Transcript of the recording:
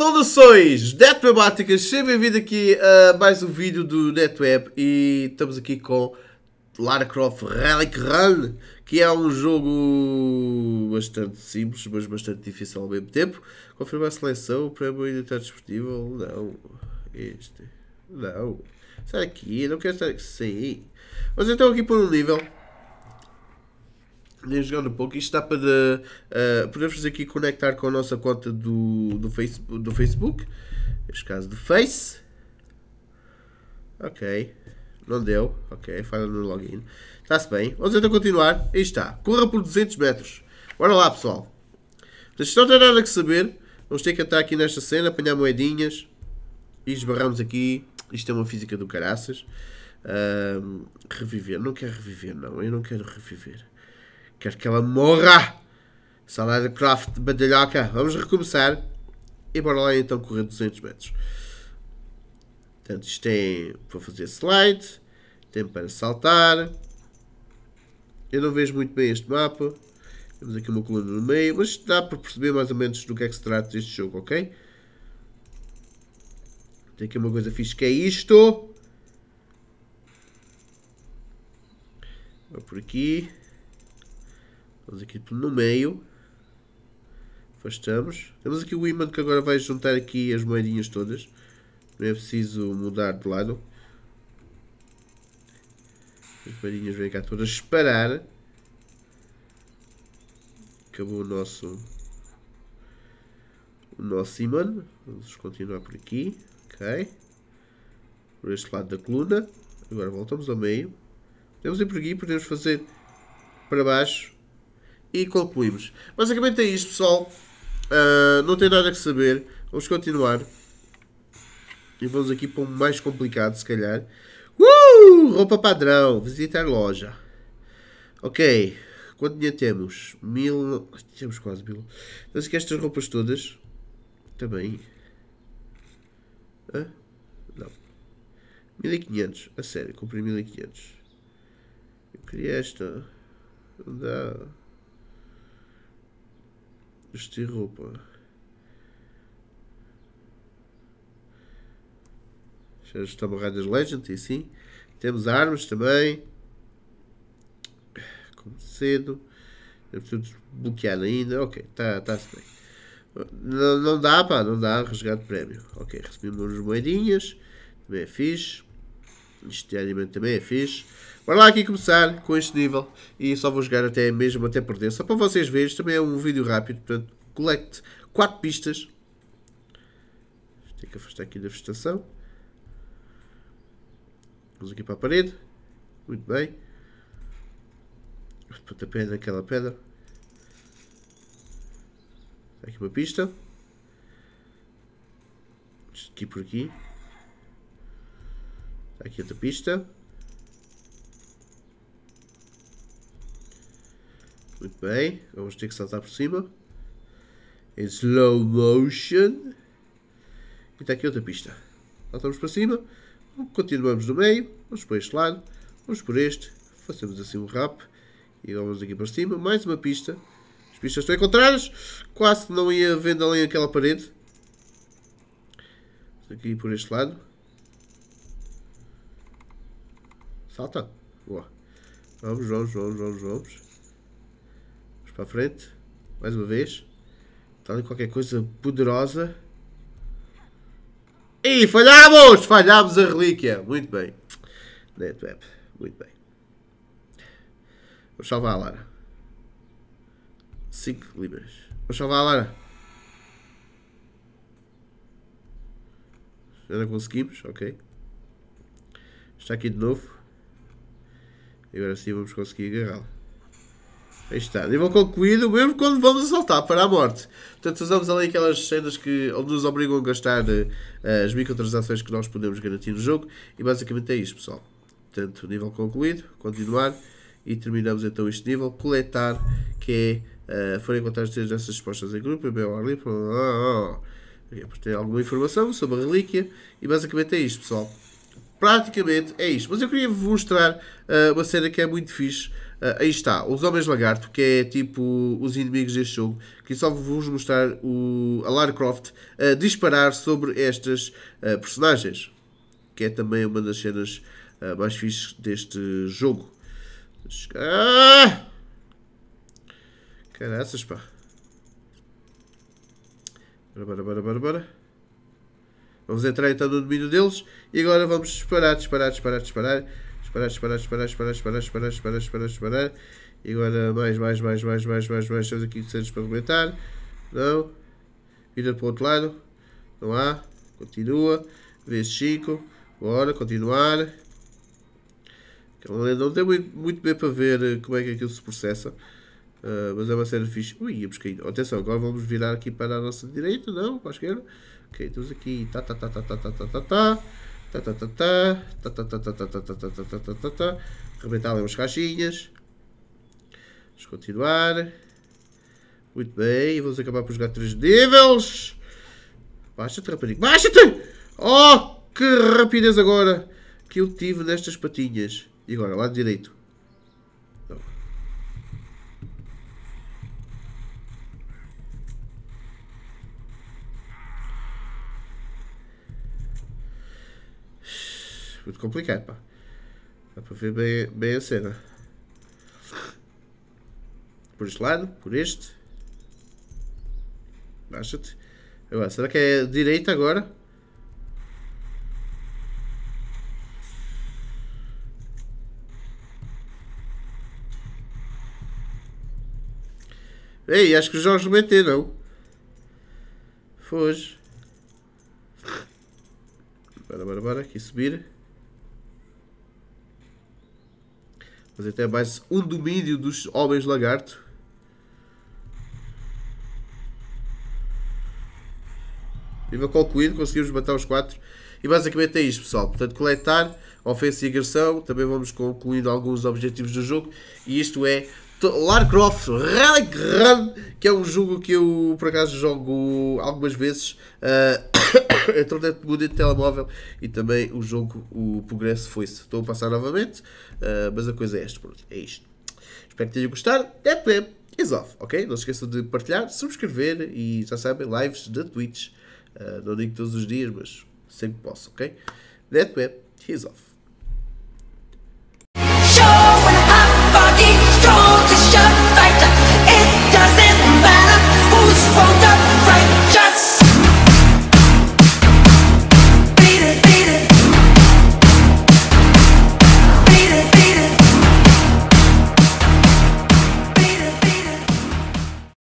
Soluções Netwebáticas, seja bem-vindo aqui a mais um vídeo do Netweb e estamos aqui com Lara Croft Relic Run, que é um jogo bastante simples, mas bastante difícil ao mesmo tempo. Confirma a seleção, o prémio ainda está disponível? Não. Este. Não. Será que é? Não quero estar aqui. Sim. Mas então aqui por um nível vamos jogar um pouco. Isto dá para. Uh, podemos aqui conectar com a nossa conta do, do, face, do Facebook. Neste caso do Face. Ok. Não deu. Ok. Falha no login. Está-se bem. Vamos então continuar. Aí está. Corra por 200 metros. Bora lá, pessoal. Vocês não têm nada que saber. Vamos ter que entrar aqui nesta cena, apanhar moedinhas. E esbarramos aqui. Isto é uma física do caraças. Uh, reviver. Não quero reviver, não. Eu não quero reviver. Quero que ela morra! Salário de Croft, bandalhoca! Vamos recomeçar! E bora lá então correr 200 metros. Portanto, isto tem é para fazer slide, tem para saltar. Eu não vejo muito bem este mapa. Temos aqui uma coluna no meio, mas dá para perceber mais ou menos do que é que se trata este jogo, ok? Tem aqui uma coisa fixe que é isto. Vou por aqui. Vamos aqui no meio. Afastamos. Temos aqui o imã que agora vai juntar aqui as moedinhas todas. Não é preciso mudar de lado. As moedinhas vêm cá todas disparar. Acabou o nosso... O nosso imã. Vamos continuar por aqui. Ok. Por este lado da coluna. Agora voltamos ao meio. Podemos ir por aqui, podemos fazer para baixo e concluímos. Basicamente é isto, pessoal. Uh, não tem nada que saber. Vamos continuar. E vamos aqui para um mais complicado, se calhar. Uh! Roupa padrão. Visitar loja. Ok. Quanto dinheiro temos? Mil... Temos quase mil. Então, se estas roupas todas... Também... Hã? Não. 1500. A sério, comprei 1500. Eu queria esta. Não dá vestir roupa. Já estamos Raiders Legend e sim. Temos armas também. Como cedo. Eu preciso desbloquear ainda. Ok, está-se tá bem. Não, não dá, pá, não dá. Resgate prémio. Ok, recebemos umas moedinhas. Também é fixe diariamente também é fixe. Bora lá aqui começar com este nível. E só vou jogar até mesmo até perder. Só para vocês verem, isto também é um vídeo rápido. Portanto, collect 4 pistas. Tenho que afastar aqui da vegetação. Vamos aqui para a parede. Muito bem. pedra, aquela pedra. Aqui uma pista. Isto aqui por aqui. Aqui outra pista. Muito bem, vamos ter que saltar por cima. Em slow motion. E está aqui outra pista. Saltamos para cima. Continuamos no meio. Vamos por este lado. Vamos por este. Fazemos assim um rap. E vamos aqui para cima. Mais uma pista. As pistas estão encontradas. Quase não ia vendo além aquela parede. Aqui por este lado. Salta. Boa. Vamos, vamos, vamos, vamos, vamos. Vamos para a frente. Mais uma vez. Está ali qualquer coisa poderosa. E falhámos! Falhámos a relíquia. Muito bem. Netweb. Muito bem. Vamos salvar a Lara. 5 libras. Vamos salvar a Lara. Já não conseguimos, ok. Está aqui de novo. Agora sim vamos conseguir agarrá-la. Aí está, nível concluído, mesmo quando vamos assaltar para a morte. Portanto, usamos ali aquelas cenas que onde nos obrigam a gastar uh, as microtransações que nós podemos garantir no jogo. E basicamente é isto, pessoal. Portanto, nível concluído, continuar. E terminamos então este nível, coletar, que é, uh, eh, forem encontrar as dessas respostas em grupo, e bem ao ar livre, okay, por ter alguma informação sobre a relíquia. E basicamente é isto, pessoal praticamente é isto. Mas eu queria vos mostrar uh, uma cena que é muito fixe. Uh, aí está, os Homens Lagarto, que é tipo os inimigos deste jogo, que só vou-vos mostrar o, a Lara Croft a ah, disparar sobre estas uh, personagens, que é também uma das cenas mais fixes deste jogo. Ah! Caraças, pá. Bora, bora, bora, bora, bora. Vamos entrar então no domínio deles e agora vamos disparar, disparar, disparar, disparar. Disparar, disparar, disparar, disparar, disparar, disparar, disparar, disparar, disparar. E agora mais, mais, mais, mais, mais, mais, mais. Temos aqui 500 para arrebentar. Não. Vira para o outro lado. Não há. Continua. Vez 5. Bora, continuar. Não deu muito bem para ver eh, como é que aquilo se processa. Uh, mas é uma cena fixe. Ui, íamos caindo. Atenção, agora vamos virar aqui para a nossa direita, não? Para a esquerda. Ok, estamos aqui. Tá, tá, tá, tá, tá, tá, tá, tá, tá. Tá, ali umas caixinhas. Vamos continuar. Muito bem, vamos acabar por jogar 3 níveis. Baixa-te, rapariga. Baixa-te! Oh, que rapidez agora que eu tive nestas patinhas. E agora, lado direito. muito complicado, pá. Dá para ver bem, bem a cena. Por este lado, por este. Baixa-te. Agora, será que é direita agora? Ei, acho que os jogos não Foge. Bora, bora, bora. Aqui subir. Fazer até mais um domínio dos homens lagarto. Viva concluído, conseguimos matar os quatro. E basicamente é isto, pessoal. Portanto, coletar, ofensa e agressão. Também vamos concluindo alguns objetivos do jogo. E isto é Lara Relic Run que é um jogo que eu por acaso jogo algumas vezes. Uh, entrou dentro do de telemóvel e também o jogo, o progresso foi-se. Estou a passar novamente, uh, mas a coisa é esta, pronto, é isto. Espero que tenham gostado. Até is Resolve, ok? Não se esqueçam de partilhar, subscrever e já sabem, lives da Twitch. Uh, não digo todos os dias, mas sempre posso, ok? Netweb, resolve.